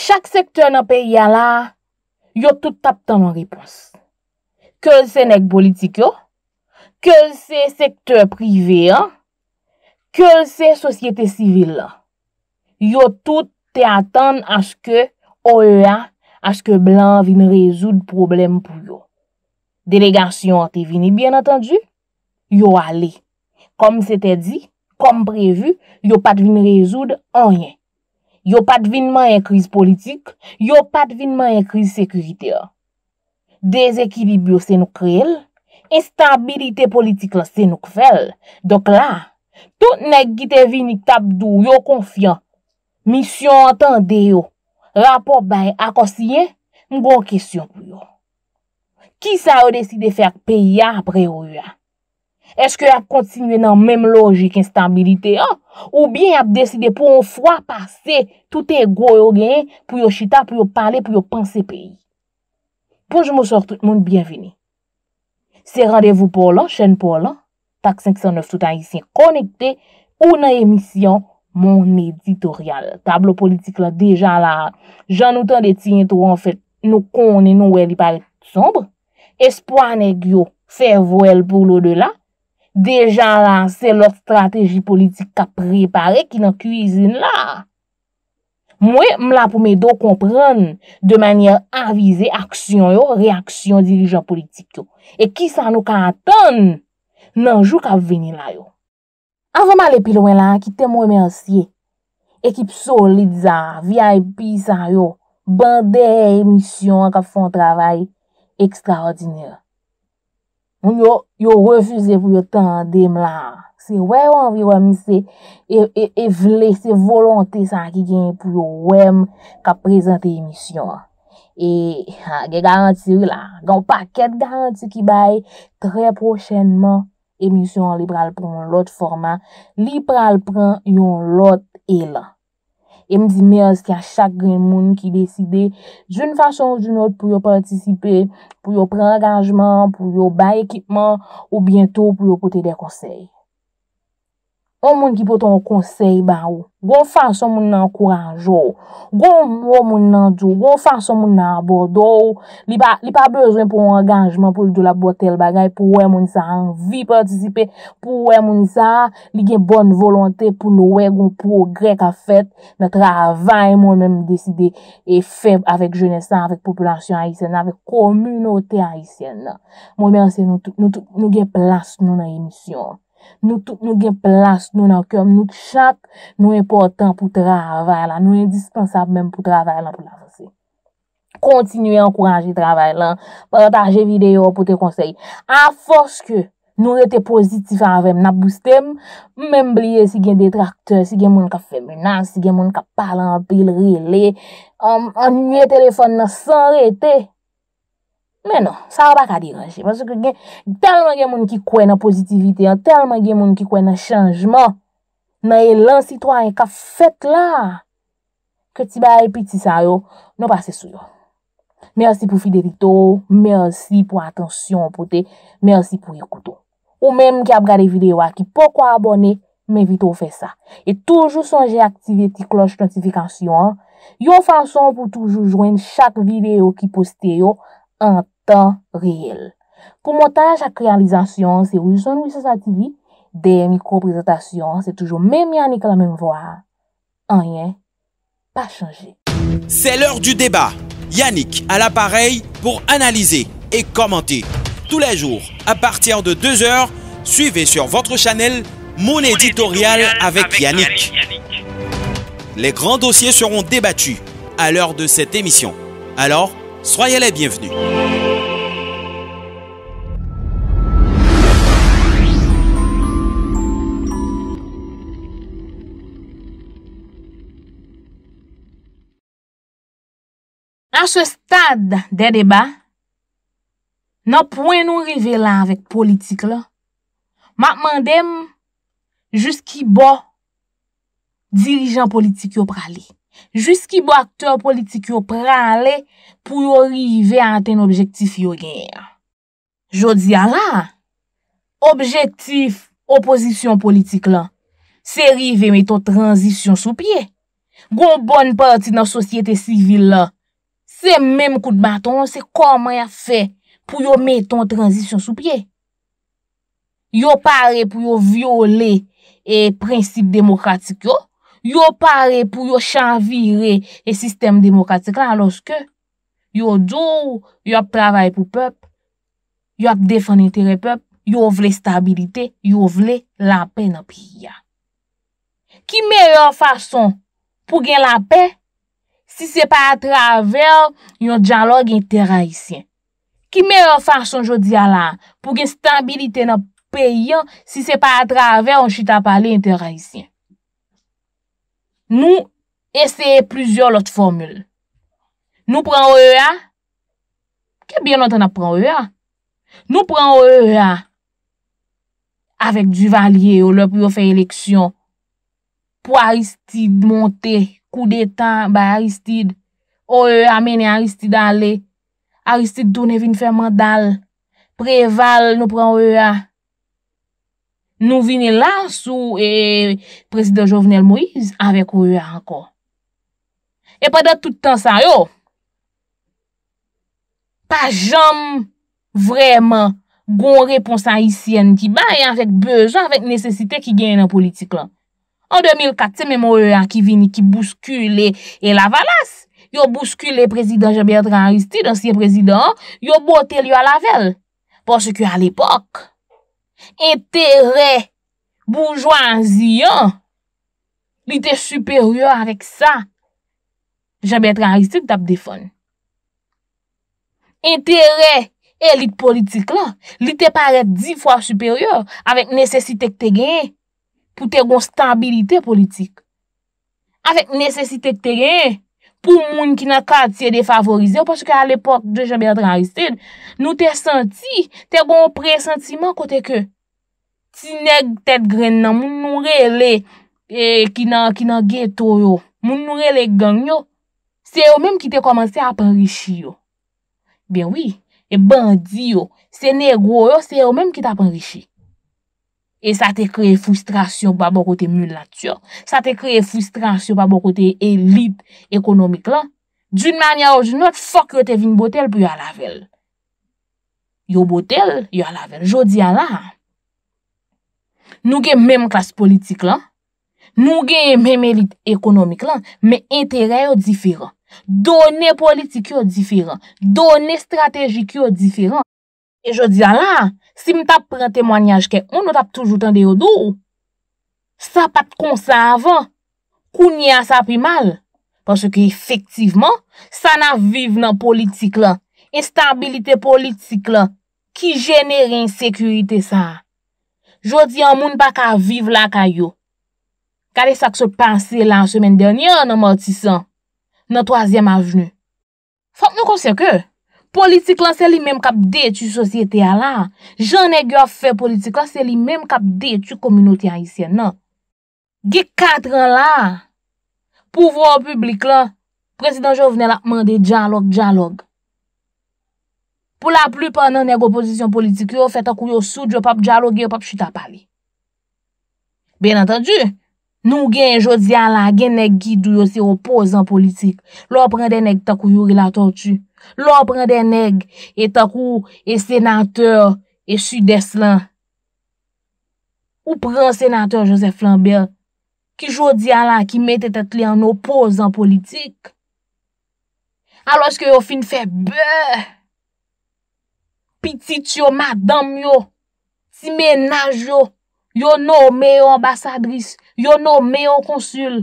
chak sektor nan peyi ala, yo tout tap tan an repons. Kel se nek politik yo? Kel se sektor privi an? Kel se sosyete sivil an? Yo tout te atan aske OEA, aske blan vin rezoud problem pou yo. Delegasyon a te vini, bien atanju, yo ale. Kom se te di, kom prevu, yo pat vin rezoud anyen. Yo pat vinman yon kriz politik, yo pat vinman yon kriz sekurite yo. Dezekilibyo se nou krel, instabilite politik la se nou kvel. Dok la, tout nek gite vin ni tabdou, yo konfyan. Misyon an tan deyo, rapop bay akosye, mgon kesyon pou yo. Ki sa yo deside fek peyi apre ou ya? Eske yo ap kontinwe nan mem logik instabilite yo? Ou byen ap deside pou an fwa pase touten go yo genye pou yo chita, pou yo pale, pou yo panse peyi. Pouj mousor tout moun, byenveni. Se radevou pou lan, chen pou lan, tak 509 toutan yisien konekte ou nan emisyon mon editorial. Tablo politik la deja la janoutan de tiyen tou an fet nou konen nou we li pale sombre. Espouan e gyo fev ou el pou lo de la. Dejan lan, se lot strategi politik ka prepare ki nan kuizine la. Mwe, mla pou me do kompran de manye avize aksyon yo, reaksyon dirijan politik yo. E ki san nou kanton, nanjou ka veni la yo. Avoma le pilon lan, ki temwe mersye. Ekip Solidza, VIP san yo, bandè emisyon ka fon travay ekstraordinye. Moun yo, yo refuze pou yo tendem la. Se wè wè anvi wè mi se, e, e, e vle se volante san ki gen pou yo wèm ka prezente emisyon. E, ge garanti wè la. Gan paket garanti ki bay, tre prochenman, emisyon liberal proun lout forma. Liberal proun yon lout elan. E m di mez ki a chak gen moun ki deside joun fasyon joun ot pou yo pwantisipe, pou yo pre-engajman, pou yo bay ekipman ou bientou pou yo kote de konsey. On moun ki poton konsey ba ou. Gon fason moun nan kouranj ou. Gon moun nan djou. Gon fason moun nan bordo ou. Li pa bezwen pou an angajman pou lido la botel bagay. Pou wè moun sa an vi patisipe. Pou wè moun sa li gen bon volante pou nou wè goun pou ou grek a fet. Na travay moun menm deside e feb avèk jenesa, avèk populasyon a isen, avèk komynotè a isen. Moun mènsen nou gen plas nou nan emisyon. Nou gen plas, nou nan kèm, nou tchat, nou e portan pou travè la, nou e dispensab mèm pou travè la pou lanse. Kontinuè an kouranje travè la, partaje videyo pou te konsey. An fòs ke nou rete pozitif an vèm, nan boostèm, mèm blye si gen detraktè, si gen moun ka femenan, si gen moun ka palan, pil, rile, an nye telefon nan san rete. Menon, sa wapak a diranje. Paswè gen, telman gen moun ki kwen nan pozitivite yo, telman gen moun ki kwen nan chanjman, nan e lan sitwa yon ka fèt la, ke ti ba repiti sa yo, nou pa se sou yo. Mersi pou Fidelito, mersi pou Atensyon, mersi pou Ekoutou. Ou menm ki ap gade videyo a ki pokwa abone, menvito ou fe sa. E toujou sonje aktive ti kloj klantifikasyon, yo fason pou toujou jwen chak videyo ki poste yo, an. réel à montage à réalisation' realizasyon, c'est Wilson Wilson Des micro-présentations, c'est toujours même Yannick à la même voix. Rien pas changé. C'est l'heure du débat. Yannick à l'appareil pour analyser et commenter. Tous les jours, à partir de 2h, suivez sur votre channel Mon éditorial avec Yannick. Les grands dossiers seront débattus à l'heure de cette émission. Alors, soyez les bienvenus. an se stad den deba, nan pouen nou rive lan vek politik la, makman dem, jiski bo, dirijan politik yo prale, jiski bo akteur politik yo prale, pou yo rive an ten objektif yo gen. Jodi a la, objektif oposisyon politik la, se rive meto transisyon sou pye, goun bon pati nan sosyete sivil la, Se menm kout baton, se koman ya fe pou yo meton transisyon sou pye? Yo pare pou yo viole e prinsip demokratik yo? Yo pare pou yo chanvire e sistem demokratik lan? Lorske yo djou, yo ap travay pou pep, yo ap defanitere pep, yo vle stabilite, yo vle la pen api ya. Ki meyre fason pou gen la pen? si se pa e a traver yon diyalog inter-Haisyen. Ki mè yon farson jò diyalan pou gen stabilite nan peyyan si se pa a traver yon chita pale inter-Haisyen. Nou eseye plizyor lote formule. Nou pran OEA, kebyon lantan ap pran OEA? Nou pran OEA avèk du valye ou lèp yon fèy leksyon pou a isti d'monte kou de tan, ba Aristide, ou e amene Aristide ale, Aristide doun e vin fè mandal, preval nou pran ou e a, nou vin e lan sou e presidè Jovenel Moïse, avèk ou e a anko. E padè toutan sa yo, pa jom vreman goun reponsan isyen ki ba, e anfèk bejan, anfèk nesesite ki gen nan politik lan. An 2004, se mè mò e an ki vini ki bouskule e la valas, yo bouskule prezident Jean-Bertrand Aristide, ansye prezident, yo bote li yo a lavel. Ponche ki a l'epok, interè, boujwa an ziyan, li te superior avèk sa, Jean-Bertrand Aristide tap defon. Interè, elit politik la, li te pare di fwa superior avèk nesesite k te genye. pou te gon stabilite politik. Afek, nesesite te gen, pou moun ki nan katiye defavorize, ou paske al epok de Jember Draystede, nou te senti, te gon presantiman kote ke, ti neg tet gren nan, moun nurele e, ki nan geto yo, moun nurele gen yo, se yo menm ki te komanse apen rishi yo. Ben wii, e bandi yo, se neg yo yo, se yo menm ki te apen rishi. E sa te kreye fustrasyon pa bo kote moun laktyor. Sa te kreye fustrasyon pa bo kote elit ekonomik lan. Doun manye ou doun not fok yo te vin botel pou yo alavel. Yo botel, yo alavel. Jodi ala. Nou gen menm klas politik lan. Nou gen menm elit ekonomik lan. Men interay yo diferan. Donen politik yo diferan. Donen strategik yo diferan. E jodi ala. Si m tap prentemwanyaj ke ou nou tap toujou tan de yodo ou, sa pat konsa avan kou ni a sapi mal. Pwese ke efektivman, sa na viv nan politik la, instabilite politik la, ki jenerin sekurite sa. Jodi an moun pa ka viv la kayo. Kade sak se pansi lan semen denyan nan mortisan, nan toazyem avnou. Fap nou konsen ke ou? Politik lan se li menm kap dey tu sosyete a la. Jan negyo a fe politik lan se li menm kap dey tu kominoti an isye nan. Ge katran la, pouvo an publik la, prezident jo vene la mande diyalog, diyalog. Pou la pli pan nan negyo oposisyon politik yo, fet akou yo sou, diyo pap diyalog, diyo pap chita pali. Ben atan diyo. Nou gen jodi ala gen neg gidou yo se opozan politik. Lo aprende neg takou yu relator tu. Lo aprende neg e takou e senateur e sudes lan. Ou pren senateur Joseph Flanbell. Ki jodi ala ki mette tatli an opozan politik. Aloj ke yo fin fe be. Pitit yo madame yo. Ti menaj yo. Yo nou meyo ambasadris, yo nou meyo konsul.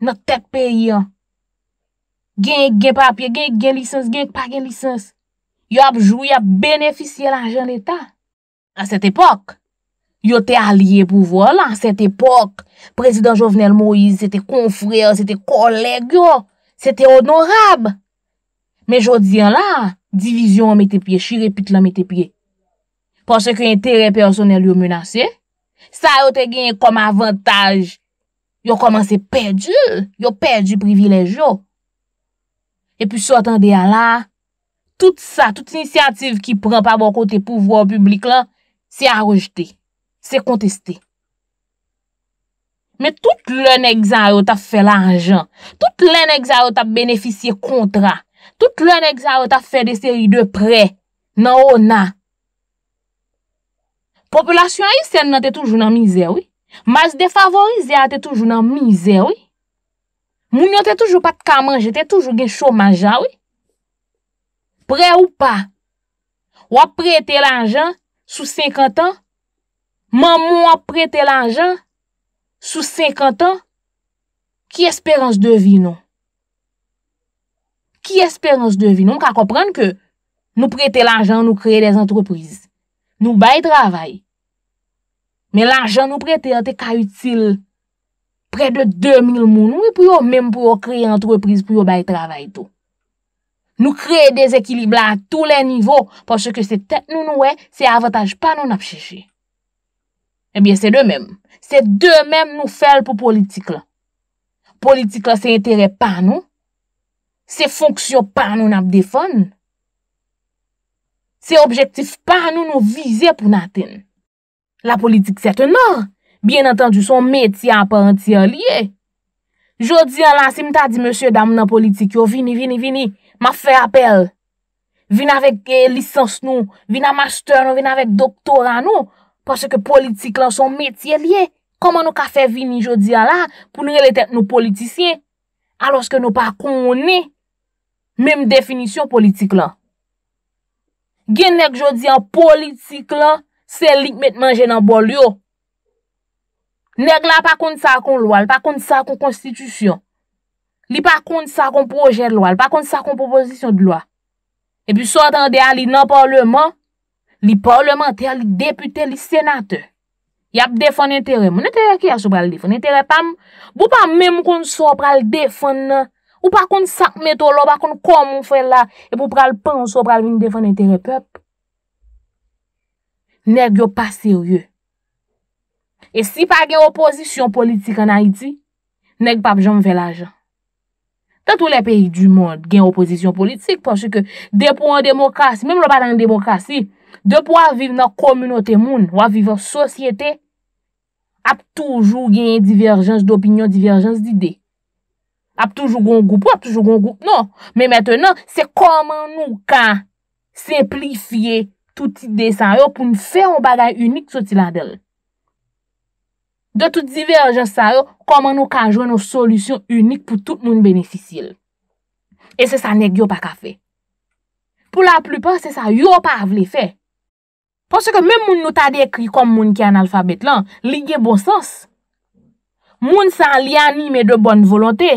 Nou tek peyi an. Gen ek gen papye, gen ek gen lisens, gen ek pa gen lisens. Yo apjou, yo apbenefisye lan jen l'Etat. An set epok, yo te alye pou volan. An set epok, prezident Jovenel Moïse, sete konfrer, sete koleg yo. Sete honorab. Men jodi an la, divizyon an mette pie, chirepit lan mette pie. porsè ki yon terè personel yon menasye, sa yo te genye kom avantage, yon komanse perdi, yon perdi privilej yo. E pi sou atan de ya la, tout sa, tout inisiativ ki pran pa bon kote pouvwa ou publik lan, se a rejte, se konteste. Me tout lè nèk zan yo ta fè la anjan, tout lè nèk zan yo ta benefisye kontra, tout lè nèk zan yo ta fè de seri de pre, nan ou nan, Populasyon a yi sen nan te toujou nan mizè wè. Mas defavorize a te toujou nan mizè wè. Moun nan te toujou pat kamanje, te toujou gen choumanja wè. Pre ou pa, wap prete lanjan sou 50 an, moun wap prete lanjan sou 50 an, ki esperans devinon? Ki esperans devinon? Moun ka komprende ke nou prete lanjan nou kreye les antroprize. Nou bay travay. Men l'anjan nou prete a te ka util pre de 2000 mounou pou yo menm pou yo kreye antreprise pou yo bay travay tou. Nou kreye desekilibla a tou le nivou porsè ke se tek nou nou e, se avataj pa nou nap chèche. Ebyen eh se de menm. Se de menm nou fel pou politik la. Politik la se entere pa nou. Se fonksyon pa nou nap defon. se objektif pa nou nou vize pou naten. La politik sete nor, bien enten du son metye apantye liye. Jodi ala, se mta di monsye dam nan politik yo, vini, vini, vini, ma fe apel, vina vek eh, lisans nou, vina master nou, vina vek doktora nou, pwase ke politik lan son metye liye. Koman nou ka fe vini jodi ala, pou nou reletet nou politisyen, aloske nou pa koni, mem definisyon politik lan. Gen nek jodi an politik la, se lik met manje nan bol yo. Neg la pa konti sa kon lwa, li pa konti sa kon konstitusyon. Li pa konti sa kon proje lwa, li pa konti sa kon proposisyon d'lwa. E pi sou atan de a li nan parleman, li parleman te a li depute, li senate. Yap defon n'interè. Moun n'interè ki a sou pral defon? N'interè pam, bou pa mèm kon sou pral defon nan... Ou pa kon sak meto lò, pa kon kon moun fè la, ep ou pral panso, ou pral moun defan entere pep. Nèk yo pa seryè. E si pa gen oposisyon politik an Haiti, nèk pa jom fè la jan. Dan tou le peyi du moun gen oposisyon politik, porsi ke depo an demokrasi, mèm lò pa dan demokrasi, depo waviv nan komyounote moun, waviv an sosyete, ap toujou gen diverjans d'opinyon, diverjans d'idey. ap toujou goun goup ou ap toujou goun goup nou. Me mettenan, se koman nou ka simplifiye tout ide san yo pou nou fe yon bagay unik sou ti landel. De tout diverge san yo, koman nou ka joun nou solusyon unik pou tout nou beneficil. E se sa neg yo pa ka fe. Po la plupan, se sa yo pa avle fe. Pon se ke men moun nou ta bon de ekri kom moun ki an alfabet lan, liye bo sos. Moun san liya ni me de bon volante.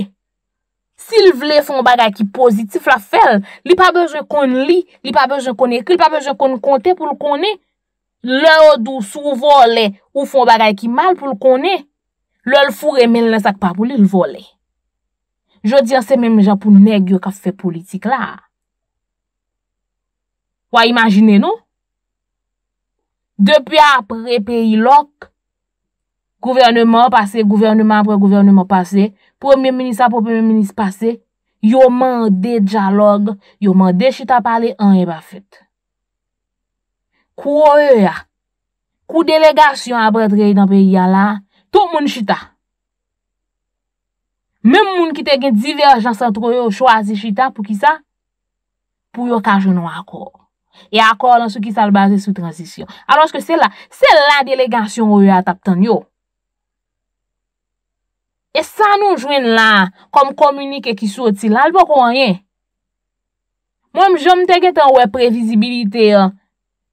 Sil vle fon bagay ki pozitif la fel, li pa bej kon li, li pa bej kon ek, li pa bej kon konte pou l konen. Le ou dou sou vole ou fon bagay ki mal pou l konen. Le ou l fure men le sak pa pou li l vole. Je di an se menm jan pou negyo ka se fe politik la. Wa imagine nou? Depi apre peyi lok, Gouvernement pase, gouvernement apre gouvernement pase, premier ministre apre premier ministre pase, yo mande diyalogue, yo mande chita pale, an e ba fete. Kou oye ya, kou delegasyon apre treye dan peyi ya la, tou moun chita. Mem moun ki te gen diverjan san tro yo, chwazi chita pou ki sa, pou yo kaje nou akor. E akor lan sou ki sal base sou transisyon. Anons ke se la, se la delegasyon oye a tap tan yo, E sa nou jwen la, kom komunike ki soti la, lvo kwenye? Mwen mjè mte get an we pre-vizibilite ya, uh,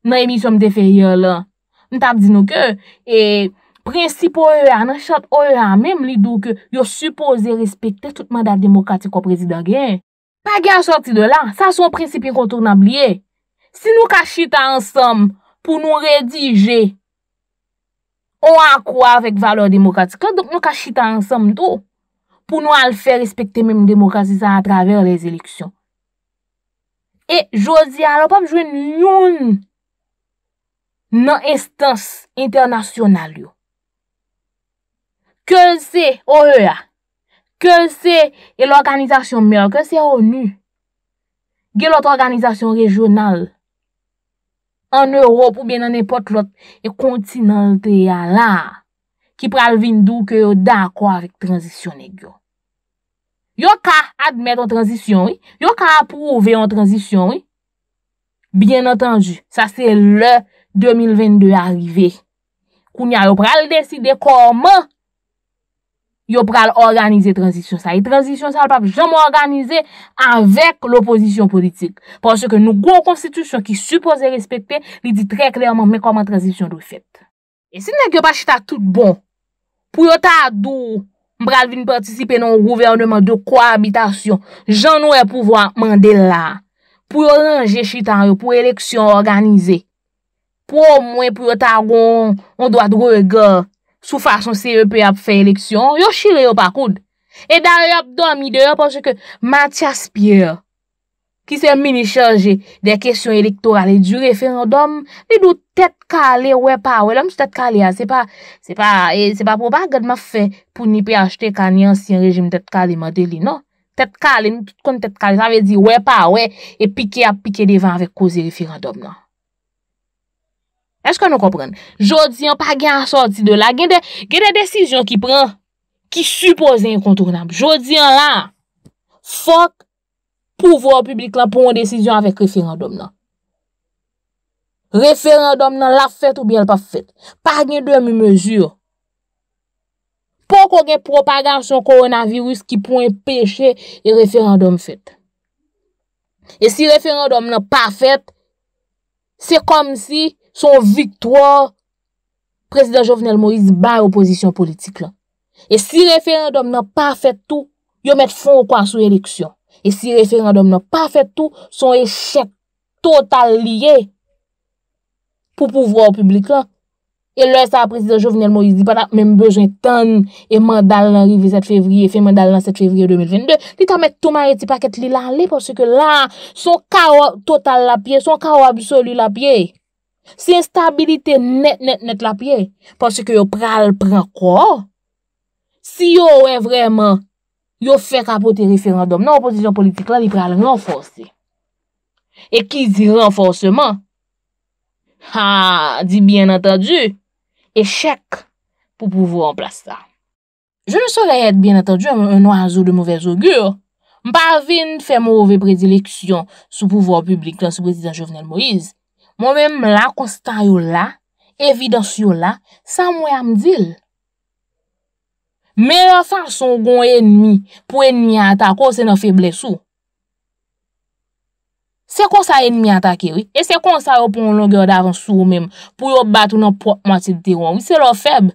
nan emis yon mte fe yon la. Uh. Ntap di nou ke, e, prinsip oye a, nan chat oye a, menm li do ke yo suppose respekte tout mandat demokratik kon prezident gen, pa gen a soti de la, sa son prinsip yon kontournab liye. Si nou kachita ansam pou nou redije, On a kwa vek valor demokratika, dok nou ka chita ansam tou, pou nou al fè respekte mèm demokrasisa a travèr les eleksyon. E, jò zi, alop ap jwen yon nan estans internasyonal yo. Kèl se o e ya? Kèl se e l'organizasyon mèl? Kèl se a o nu? Ge l'otre organizasyon rejonal An Europe ou bien an epote lot, e kontinente ya la, ki pral vin do ke yo dakwa vek transisyon e gyo. Yo ka admet an transisyon, yo ka aprove an transisyon. Bien entanjou, sa se le 2022 arive. Koun ya yo pral deside koman. yo pral organize tranzisyon sa. E tranzisyon sa alpap jom organize anvek l'oposisyon politik. Pwosye ke nou gwo konstitusyon ki supose respekte, li di tre klerman me koman tranzisyon do fet. E sinèk yo pa chita tout bon, pou yo ta do mbral vin participe nan ou gouvernement do kwa abitasyon, jan nou e pouvo mande la. Pou yo lanje chita an yo, pou eleksyon organize. Po mwen pou yo ta goun an do adro e gòl, Sou fason se yon pe ap fe eleksyon, yon shire yon pa koud. E dan yon ap domi de yon pwosye ke Matias Pierre, ki se mini chanje de kesyon elektoral e di referandom, li do tet kale we pa we. Lòm sou tet kale ya, se pa, se pa, e, se pa, se pa pou bagad ma fe pou ni pe achete kan yon si yon rejim tet kale madeli, no? Tet kale, nou tout kon tet kale, sa ve di we pa we, e pike ap pike devan ve koze referandom, no? Eske nou kompren, jodi an pa gen a sorti de la, gen de, gen de desisyon ki pren, ki supose inkontournab. Jodi an la, fok pou vwa publik la pou mwen desisyon avèk referandom nan. Referandom nan la fèt ou bi el pa fèt. Pa gen dèmi mèjur. Pon kon gen propagansyon koronavirus ki pou en peche, e referandom fèt. E si referandom nan pa fèt, se kom si... Son viktor, Prezident Jovenel Moïse, ba oposisyon politik lan. E si referandom nan pa fet tou, yo met fon ou kwa sou eleksyon. E si referandom nan pa fet tou, son eshet total liye pou pouvwa ou publik lan. E lè sa Prezident Jovenel Moïse di patak menm bezwen ton e mandal nan rivi set fevri, e fe mandal nan set fevri ou 2022, li ta met touman eti paket li lan li pou se ke lan son ka wap total la pie, son ka wap soli la piey. Se instabilite net, net, net la piye, panse ke yo pral pran kwa? Si yo wey vreman, yo fe kapote referandum nan oposisyon politik la, li pral renforsi. E ki di renforseman? Ha, di bien atadu, echec pou pouvo anplas sa. Je ne so la yed bien atadu, en nou anzou de mouvez augur, mpa vin fè mouve predileksyon sou pouvo anpublik lan sou prezident Jovenel Moïse, Mwen men la konstan yo la, evidans yo la, sa mwen amdil. Men yo fason gwen enmi pou enmi atak ou se nou febles ou. Se kon sa enmi atak ewi, e se kon sa yo pou nou gyo davan sou mwen, pou yo batoun nou pot matibite yon, wise lo feb.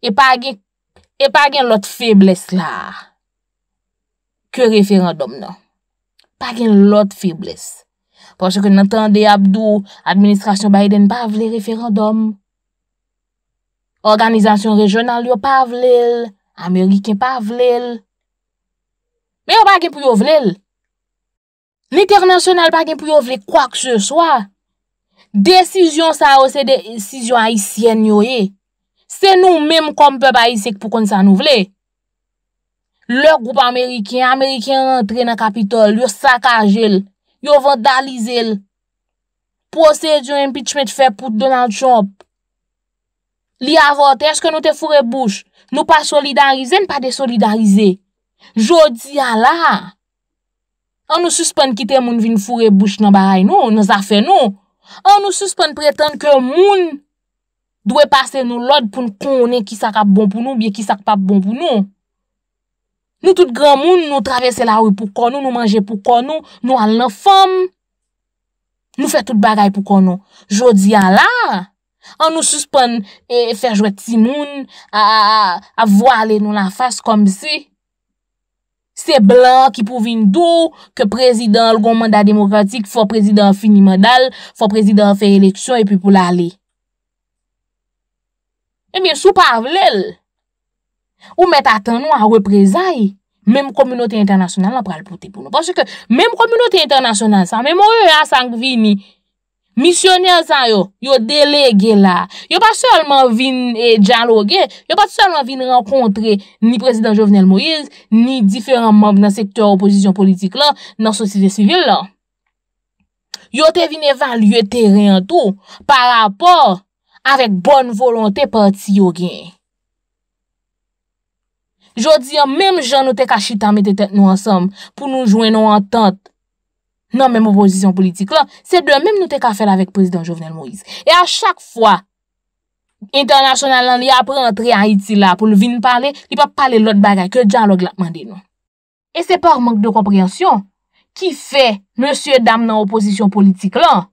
E pagin e lot febles la, kwe referan dom nan. Pagin lot febles. Ponche kon nantande Abdou, administrasyon Biden pa vle referandom. Organizasyon rejonal yo pa vle el. Ameriken pa vle el. Men yo pa gen pou yo vle el. Niter nasyonal pa gen pou yo vle kwa k se swa. Desisyon sa yo se desisyon ayisyen yo e. Se nou menm kon pe ba yisek pou kon sa nou vle. Le group Ameriken, Ameriken rentre nan kapitol yo sakaje el. Yo vandalize l. Procedyon impeachment fe pou Donald Trump. Li avote, eske nou te fure bouch. Nou pa solidarize, nou pa desolidarize. Jodi a la. An nou suspende kite moun vin fure bouch nan baray nou, nou zafe nou. An nou suspende pretende ke moun dwe pase nou lod pou n konen ki sak ap bon pou nou, biye ki sak pa bon pou nou. Nou tout gran moun nou travesse la ou pou kon nou, nou manje pou kon nou, nou al nan fom. Nou fe tout bagay pou kon nou. Jodi an la, an nou suspon e fe jwet si moun, a vo ale nou la fas kom si. Se blan ki pou vin dou, ke prezident lgon manda demokratik, fo prezident fini mandal, fo prezident fe eleksyon, e pi pou la ale. E eh mi sou pa avlel. Ou mèt a tan nou a repreza yi Mèm kominote internasyonan la pral pote pou nou Parce ke mèm kominote internasyonan sa Mèm ou yon yon asang vi ni Misyonè sa yon Yon delege la Yon pa solman vin e, diyalo gen Yon pa solman vin renkontre Ni prezident Jovenel Moïse Ni diferan mèm nan sektor oposisyon politik la Nan soside sivil la Yon te vin evalye teren tou Par apor Avèk bon volante pati yo gen Jodi yon menm jen nou te ka chita mette tet nou ansom pou nou jwen nou antant nan menm oposisyon politik lan, se de menm nou te ka fel avèk prezident Jovenel Moïse. E a chak fwa, internationalan li apre antre Haiti la pou nou vin nou pale, li pa pale lout bagay ke jan lout glatman de nou. E se par mank de kompreansyon ki fe monsye dam nan oposisyon politik lan.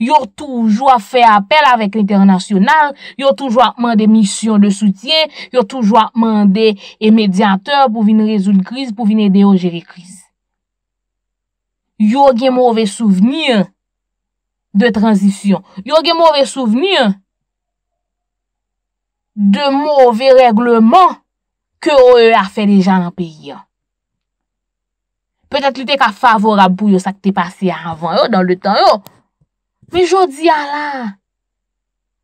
Yo toujwa fè apel avèk l'internasyonal, yo toujwa apman de misyon de soutien, yo toujwa apman de emedyanteur pou vin rezoul kriz, pou vin edè yo jéri kriz. Yo gen mouve souveni de tranzisyon. Yo gen mouve souveni de mouve regleman ke yo e a fè de jan an peyi. Petè l'ite ka favor abou yo sa ki te pase avan yo dan le tan yo. Men jodi ya la,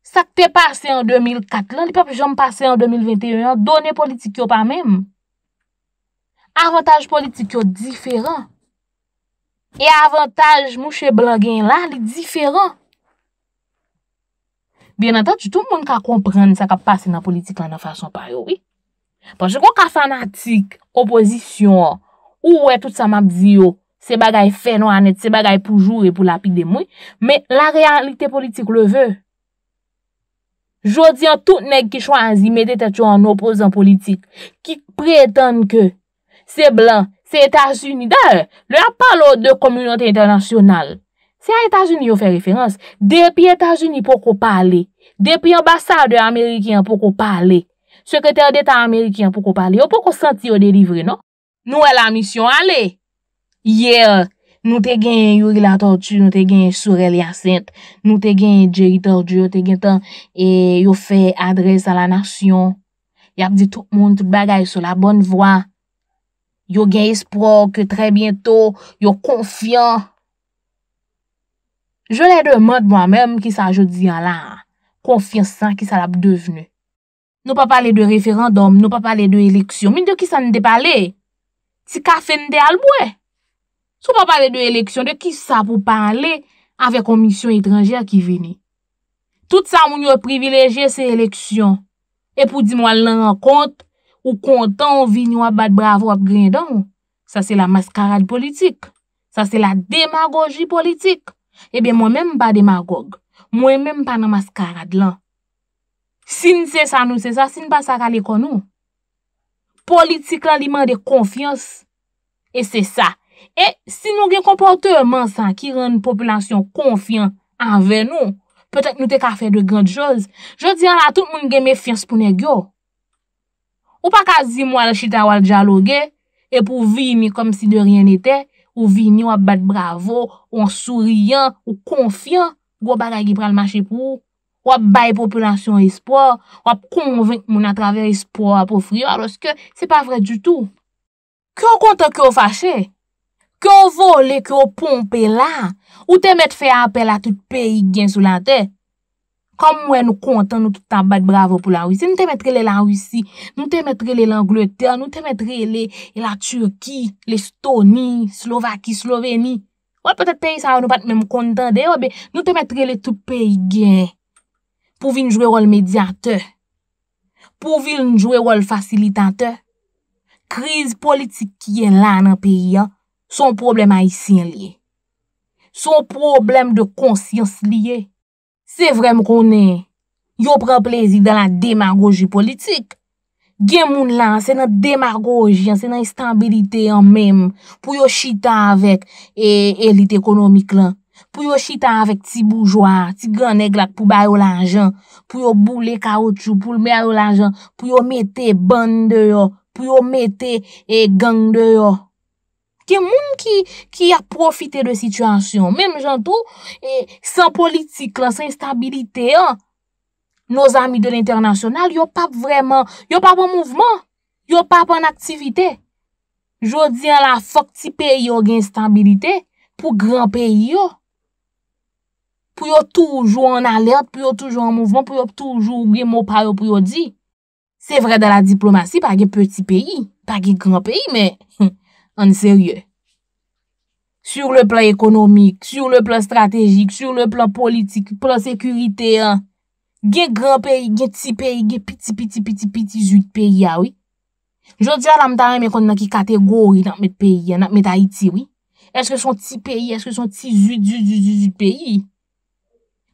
sa k te pase en 2004 la, li pepe jom pase en 2021, yon donen politik yo pa menm. Avantaj politik yo diferan. E avantaj mouche blangin la, li diferan. Ben atat, joutou moun ka kompren sa ka pase nan politik la nan fason pa yo, oui. Panjè kon ka fanatik, opozisyon, ou wè tout sa map ziyo, Se bagay fenou anet, se bagay poujou e pou lapik de mouy, me la realite politik le ve. Jodi an, tout neg ki chwa anzi, me dete te tchou an opozan politik ki pretende ke se blan, se Etat-Unis de, lè a palo de komunyonte internasyonal. Se a Etat-Unis yo fe referans, depi Etat-Unis pou ko pale, depi ambasade Amerikien pou ko pale, sekretèr d'Etat Amerikien pou ko pale, yo pou ko senti yo delivre, non? Nou e la misyon ale. Ye, nou te gen yorilator tu, nou te gen surel yasent, nou te gen jayitor du, nou te gen tan, e yo fe adres a la nasyon. Yap di tout moun, tout bagay sou la bonn vwa. Yo gen esprok, tre biento, yo konfyan. Je le deman dwa mèm ki sa jodi an la, konfyan san ki sa lap devene. Nou pa pale de referandom, nou pa pale de eleksyon, mi de ki sa n de pale? Ti ka fende al mwe? Sou pa pale de eleksyon, de ki sa pou pale ave komisyon itranje a ki vini. Tout sa moun yo privileje se eleksyon. E pou di mwa lan an kont ou kontan ou vini wap bat bravo ap grindan. Sa se la maskarade politik. Sa se la demagogi politik. Ebe mwen menm pa demagog. Mwen menm pa nan maskarade lan. Sin se sa nou se sa, sin pa sa kalekon nou. Politik lan li man de konfians. E se sa. E, si nou gen kompote man san ki renn population konfyan anve nou, petek nou te ka fè de grand jòz, jò di an la tout moun gen me fèns pou ne gyo. Ou pa kazi mou al chita wal djalo gen, ep ou vini kom si de ryen etè, ou vini wap bat bravo, ou an souriyan, ou konfyan, gwo baga gipral manche pou, wap baye population espo, wap konvink moun atraver espo apofri, wap konvink moun atraver espo, wap konvink moun atraver espo, wap konvink moun atraver espo, wap konvink moun atraver espo, wap konvink moun atraver espo, Kyo vole, kyo pompe la, ou te met fe apel a tout peyi gen sou lan te. Kom mwen nou kontan nou toutan bat bravo pou la Rusi. Nou te metre le la Rusi, nou te metre le l'Angleterre, nou te metre le la Turki, le Stoni, Slovaki, Sloveni. Ou potet peyi sa ou nou pat mèm kontan de yo, be nou te metre le tout peyi gen. Pouvi nou jwe rol medyante, pouvi nou jwe rol fasilitante. Kriz politik ki yen lan nan peyi yo. Son problem a isin liye. Son problem de konsyans liye. Se vrem konen, yo pren plezi dan la demargoji politik. Gen moun lan, se nan demargoji, se nan istabilite yon menm, pou yo chita avek elit ekonomik lan. Pou yo chita avek ti boujwa, ti gen neglak pou bayo lanjan, pou yo boule kaoutchou, pou lmeyo lanjan, pou yo mette ban deyo, pou yo mette geng deyo. Ke moun ki a profite de situasyon. Mem jantou, e, san politik lan, san instabilite, nou zami de l'internasyonal, yo pa vreman, yo pa pa bon mouvman, yo pa pa an bon aktivite. Jodi an la fok ti peyi yo gen instabilite, pou gran peyi yo. Pou yo toujou an alert, pou yo toujou an mouvman, pou yo toujou gen mou par yo pou yo di. Se vre da la diplomasy, pa gen peti peyi, pa gen gran peyi, men... Hm, An serye. Sur le plan ekonomik, sur le plan strategik, sur le plan politik, plan sekurite. Ge gran peyi, ge ti peyi, ge piti piti piti piti zut peyi ah ya wey. Jodja la mta yon me kon nan ki kategori nan met peyi ya, nan met Haiti wey. Eske son ti peyi, eske son ti zut zut zut zut peyi.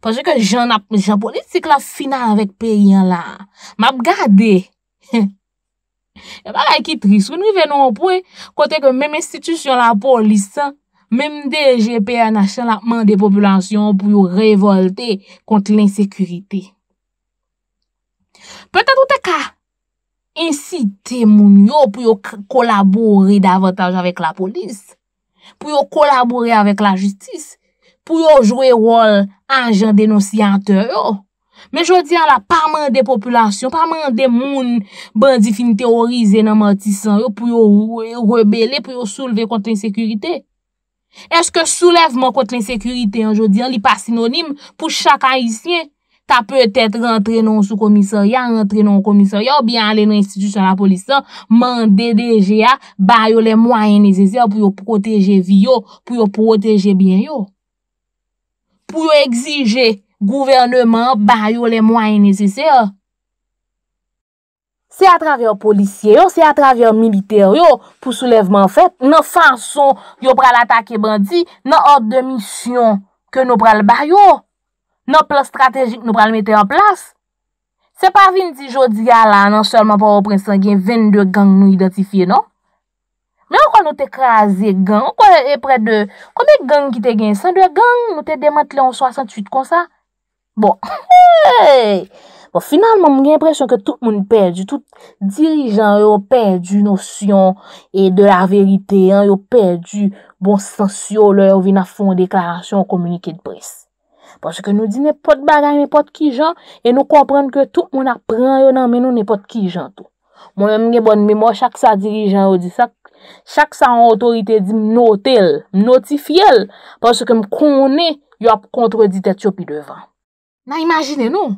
Fase ke jen ap, jen politik la fina avèk peyi ya la. Map gade. E ba la ekitris, kwen nou venon pou e kote ke menm institusyon la polis, menm DGPA na chanlapman de populasyon pou yo revolte konti l'insekurite. Petat ou te ka, insite moun yo pou yo kolabori davotaj avèk la polis, pou yo kolabori avèk la justis, pou yo jwe rol anjen denosyante yo. Me jodi an la, pa man de populasyon, pa man de moun bandifini teorize nan matisan yo pou yo rebele, pou yo souleve konten sekurite. Eske souleve man konten sekurite an jodi an, li pa sinonim pou chakay isyen, ta peutet rentre nan sou komisaryan, rentre nan komisaryan, ou bi an le nan institusyon la polisan, man dedeje ya, bayo le mwayen nezese yo pou yo proteje vi yo, pou yo proteje bin yo. Pou yo exije, Gouvernement ba yo le mwenye nese se yo. Se a travèr polisye yo, se a travèr militer yo, pou soulevman fet, nan fason yo pral atake bandi, nan orde de misyon ke nou pral ba yo. Nan plo strategik nou pral mette yon plas. Se pa vin di jodi ya la, nan selman pa ou prensan gen 22 non? gang nou identifiye, no? Men an kon nou te kraze gang, an kon e pre de, kon e gang ki te gen 102 gang, nou te demant le on 68 konsa, Bon, bon, finalman mwen gen presyon ke tout moun perdi. Tout dirijan yo perdi nou syon e de la verite. Yo perdi bon sensyo lè ou vina fon deklarasyon ou komunike de pres. Pon se ke nou di nepot bagay, nepot ki jan. E nou komprende ke tout moun apren yo nan men nou nepot ki jan tou. Mwen mwen gen bon mè, mwen chak sa dirijan yo di sak. Chak sa an otorite di nou tel, nou ti fiel. Pon se ke m konè, yo ap kontredite tètyo pi devan. Na imajine nou,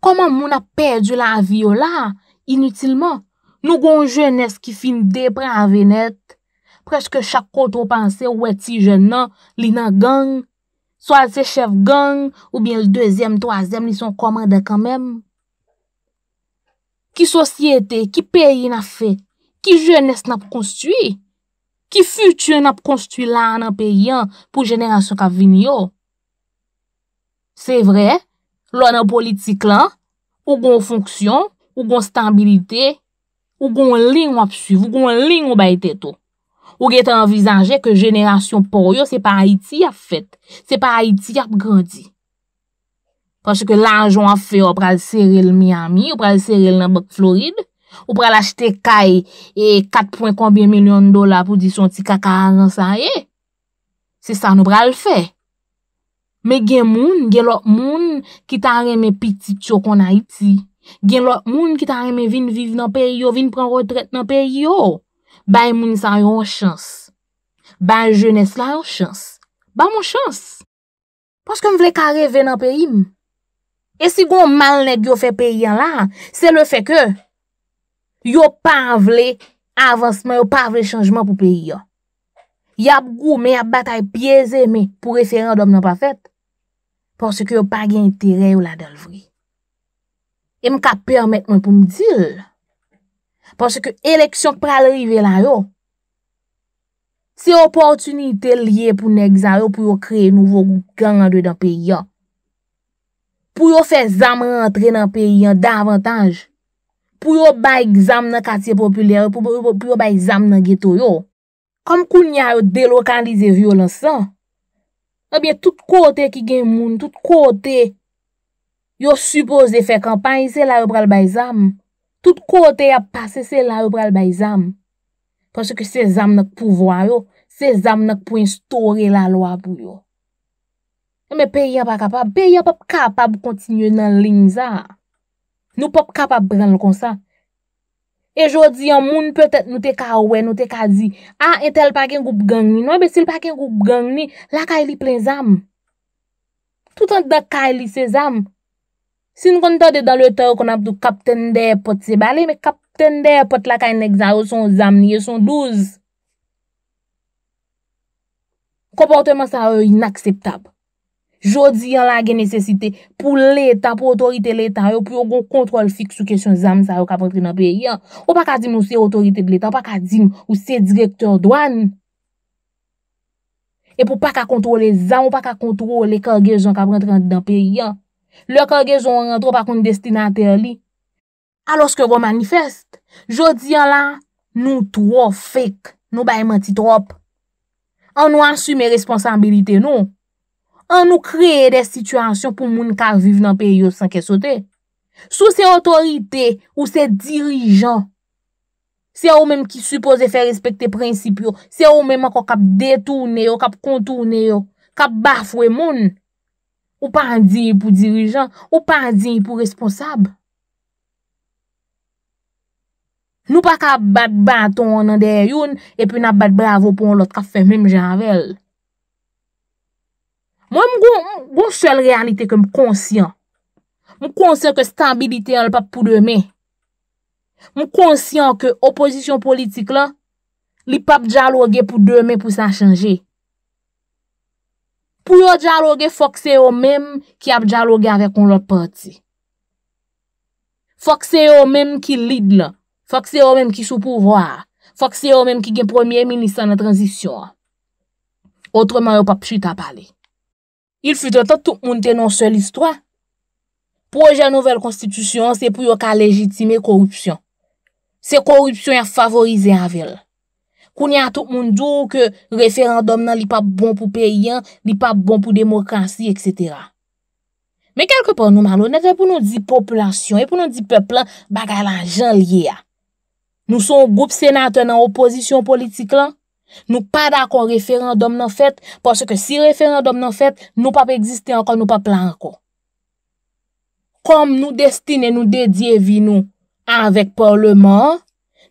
koman moun ap perdi la avi yo la, inutilman, nou goun jounes ki fin depre avi net, preske chak kontro panse, ou eti joun nan, li nan gang, so al se chef gang, ou bien l dezem, toazem, ni son komande kanmem. Ki sosyete, ki peyi na fe, ki jounes nap konstwi, ki futu nap konstwi la an ap peyi an, pou jounes an ap ven yo. Se vre, Lo nan politik lan, ou gon fonksyon, ou gon stabilite, ou gon ling wap suv, ou gon ling wabay teto. Ou gen te envizanje ke jenerasyon poryo, se pa Haiti ap fet, se pa Haiti ap grandi. Panche ke lanjon ap fe, ou pral seril Miami, ou pral seril Nambok, Florid, ou pral achete kay e 4.5 milyon dola pou disyonti kakaransanye, se sa nou pral fey. Me gen moun, gen lot moun ki ta reme piti tcho kon a iti. Gen lot moun ki ta reme vin viv nan peri yo, vin pren retret nan peri yo. Bay moun sa yon chans. Bay jenese la yon chans. Bay moun chans. Paske m vle kare ven nan peri m. E si goun mal ne gyo fe peri ya la, se le fe ke, yo pa vle avansman, yo pa vle chanjman pou peri ya. Ya ap gwo me, ya ap batay pyeze me pou referandom nan pa fet. Porsè kè yo pa gen intere yo la dal vri. E m ka permet mwen pou m dil. Porsè kè eleksyon pral rive la yo. Se yo pòrtunite liye pou nè gzay yo pou yo kreye nouvo gandwe dan peyi yo. Pou yo fè zam rentre nan peyi yo davantaj. Pou yo bay gzam nan katiye populye yo. Pou yo bay gzam nan gjeto yo. Kom kou nyay yo delo kandize violonsan. Abyen, tout kote ki gen moun, tout kote yo suppose de fe kampanye, se la yo pral bay zam. Tout kote ya pase, se la yo pral bay zam. Pon se ke se zam nak pou vwa yo, se zam nak pou instore la loa pou yo. Nou me pe yon pa kapab, pe yon pap kapab kontinye nan linza. Nou pap kapab bran l kon sa. Ejodi yon moun pwetet nou te ka we, nou te ka zi, a ah, etel pa gen goup gang ni, nou ebe sil pa gen goup gang ni, lakay li plen zam. Toutan da kay li se zam. Sin konta de dalwete ou kon ap do kapten de pot se bane, me kapten de pot lakay nek zan ou son zam ni, e son douz. Koporteman sa ou inakseptab. Jodi yon la gen nesesite pou l'Eta, pou otorite l'Eta, yo pou yo gon kontrol fik sou kesyon zan sa yo kap rentre nan peyi ya. Ou pa ka dime ou se otorite l'Eta, ou pa ka dime ou se direktor doan. E pou pa ka kontrol zan, ou pa ka kontrol le karge zon kap rentre nan peyi ya. Le karge zon rentre pa kon destinate li. A loske yo manifest, jodi yon la nou tro fik, nou baye manti trop. An nou ansu me responsabilite nou. An nou kreye de situasyon pou moun kar vive nan periyot san kesote. Sou se otorite ou se dirijan, se ou menm ki suppose fe respekte principyo, se ou menm an kon kap detourne yo, kap kontourne yo, kap bafwe moun, ou pa di yi pou dirijan, ou pa di yi pou responsab. Nou pa kap bat baton nan der yon, epi nan bat bravo pou an lot kap fe menm janvel. Mwen mwen goun sel realite ke m konsyen. Mwen konsyen ke stabilite an l pa pou de me. Mwen konsyen ke oposisyon politik la, li pa pou diyalogue pou de me pou sa chanje. Pou yo diyalogue fokse yo menm ki ap diyalogue avek on l or parti. Fokse yo menm ki lid la. Fokse yo menm ki sou pouvoar. Fokse yo menm ki gen premier minister nan transisyon. Otreman yo pa pou chita pale. Il fite anta tout moun tenon sel istwa. Proje nouvel konstitusyon se pou yo ka legitime korupsyon. Se korupsyon yon favorize anvel. Koun yon tout moun djou ke referandom nan li pa bon pou peyyan, li pa bon pou demokrasi, etc. Me kelkepon nouman nou nete pou nou di populasyon, pou nou di peplan bagalan jan liye a. Nou son goup senat nan oposisyon politik lan. Nou pa da kon referandom nan fèt, porsè ke si referandom nan fèt, nou pa pe egziste ankon, nou pa plan kon. Kom nou destine nou dedye vi nou avèk por le mor,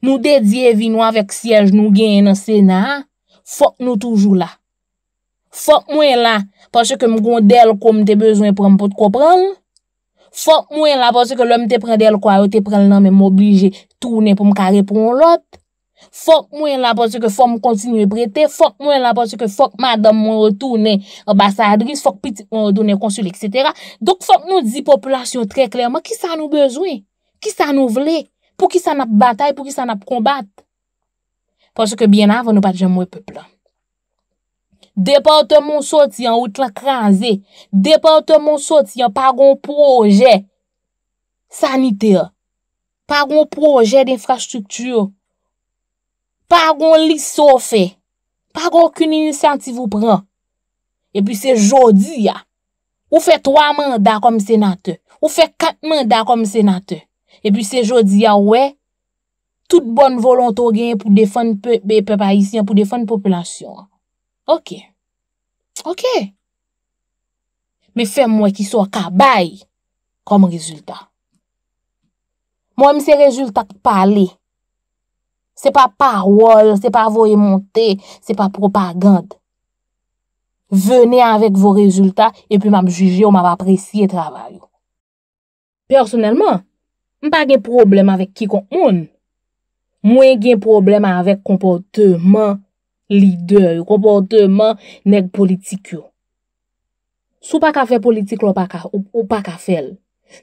nou dedye vi nou avèk sièj nou genye nan senar, fòk nou toujou la. Fòk mwen la, porsè ke m goun del kou m te bezwen pou m pou te kopran. Fòk mwen la, porsè ke lè m te pren del kou, a yo te pren nan men m oblije toune pou m ka repon lòt. Fok mwen la potse ke fok mwen kontinu brete, e fok mwen la potse ke fok madame mwen retounen ambasadris, fok piti mwen redounen konsul, etc. Dok fok nou di populasyon tre klerman ki sa nou bezwen, ki sa nou vle, pou ki sa nap batay, pou ki sa nap kombat. Potse ke bien avon nou pati jem mwen pepla. Deportman sot yon out la kranze, deportman sot yon paron proje sanite, paron proje de infrastruktur. Par kon li so fe. Par kon akoun inisianti vou pran. E pi se jodi ya. Ou fe 3 manda kom senate. Ou fe 4 manda kom senate. E pi se jodi ya we. Tout bon volontorien pou defan pe paisyen. Pou defan populasyon. Ok. Ok. Me fe mwen ki so kabay. Kom rezultat. Mwen mse rezultat pale. Se pa parol, se pa voyemonte, se pa propagande. Vene avèk vò rezultat, epi m'am juje ou m'am apresye travay. Personelman, m'pa m'm gen problem avèk ki kon moun. Mwen gen problem avèk kompote man lide, kompote man neg politik yo. Sou pa ka fè politik lo pa ka, ou pa ka fèl.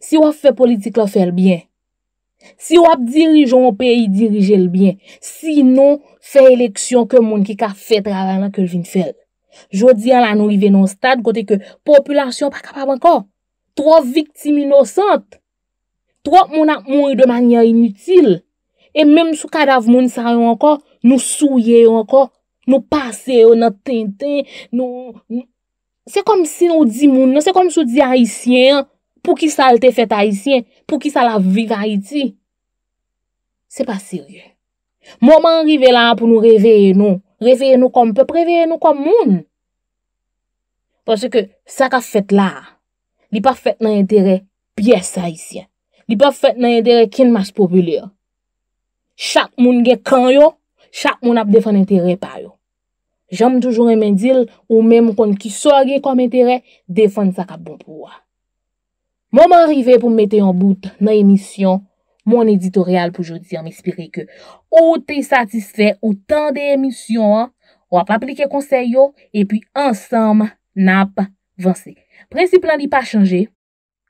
Si waf fè politik lo fèl byen, Si w ap dirijon w peyi dirije l byen, si nou fey leksyon ke moun ki ka fet ravana ke l vin fel. Jodi an la nou ive nou stad kote ke populasyon pa kapav anko, tro viktimi nosant, tro moun ak moun de manyan inutil, e menm sou kadav moun sa yo anko, nou souye yo anko, nou pase yo, nou ten ten, nou... Se kom si nou di moun, se kom sou di Haitien, pou ki sa l te fet Haitien, pou ki sa la viv Haiti, Se pa sirye. Moman rive la pou nou reveye nou. Reveye nou kom pep, reveye nou kom moun. Paske sak a fet la. Li pa fet nan entere piye sa isye. Li pa fet nan entere kin mas populye. Chak moun gen kan yo, chak moun ap defan entere pa yo. Jam toujou remen dil ou men moun kon ki so gen kom entere, defan sak a bon pouwa. Moman rive pou mwete yon bout nan emisyon. Mon editorial pou jodi yon mispire ke o te satisfe ou tan de emisyon an, wap aplike konseyo, e pi ansam nap vansi. Prensi plan di pa chanje,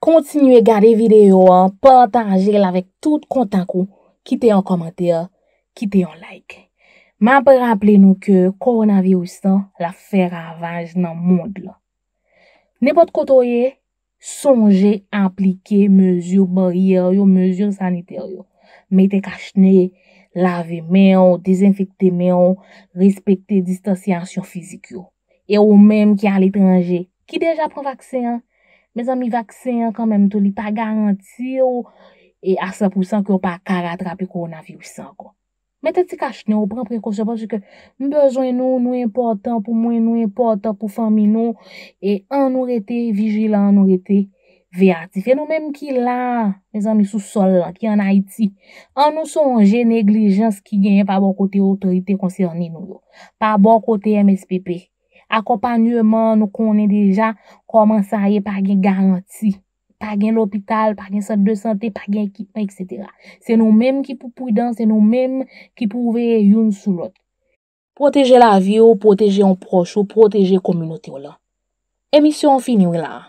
kontinue gade video an, patanjel avèk tout kontankou, kite yon komante, kite yon like. Mè apè rappele nou ke koronavi ou san la fè ravaj nan moun de la. Nè pot koto ye, Sonje aplike mezyur bariyer yo, mezyur saniter yo, meten kachne, lave menyo, dezenfekte menyo, respekte distansyansyon fizik yo. E ou menm ki al etranje, ki deja pran vaksen, mezan mi vaksen kan menm to li pa garantye oh. yo, e a 100% ki ou pa kar atrape koronavirisan yo. Mwen te ti kache nou, pran prekosye pa, jè ke mbezwen nou nou important pou mwen nou important pou fami nou, e an nou rete vijilan, an nou rete veyati. Fè nou menm ki la, mwen zan mi sou sol la ki an Haiti, an nou sonje neglijans ki genye pa bon kote otorite konser ni nou. Pa bon kote MSPP. Akopanyouman nou konen deja, koman sa ye pa gen garanti. pa gen l'opital, pa gen sante de sante, pa gen ekipman, etc. Se nou menm ki pou pou dan, se nou menm ki pou ve yon sou lot. Proteje la vi ou, proteje an proche ou, proteje komunote ou la. Emisyon fini ou la.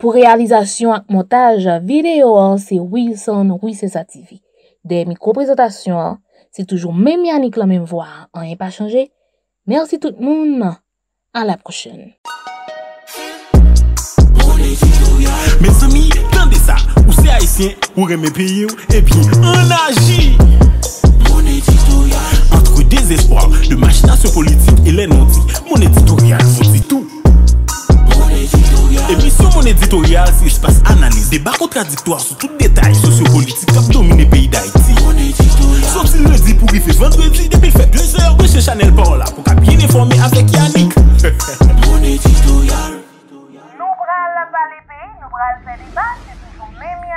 Po realizasyon ak motaj videyo an, se wi son ou se sa ti vi. De mikro prezantasyon an, se toujou menm yanik la menm vwa, an yon pa chanje. Mersi tout moun, an la prochen. Ou reme peye ou E bi en aji Mon editorial Entre desespoir de machinasyon politik Elen on di Mon editorial, mon ditou Mon editorial E bi sou mon editorial Si ou jpas analize deba kontradiktoir Sou tout detay sosyo politik Kap domine peyi d'Aiti Mon editorial Soti ledi pou rifes vendredi Depi l fe plezeur Gwese Chanel Paula Pou kap yen informe avlek Yannick Mon editorial Nou bran lan bali peyi Nou bran seli basi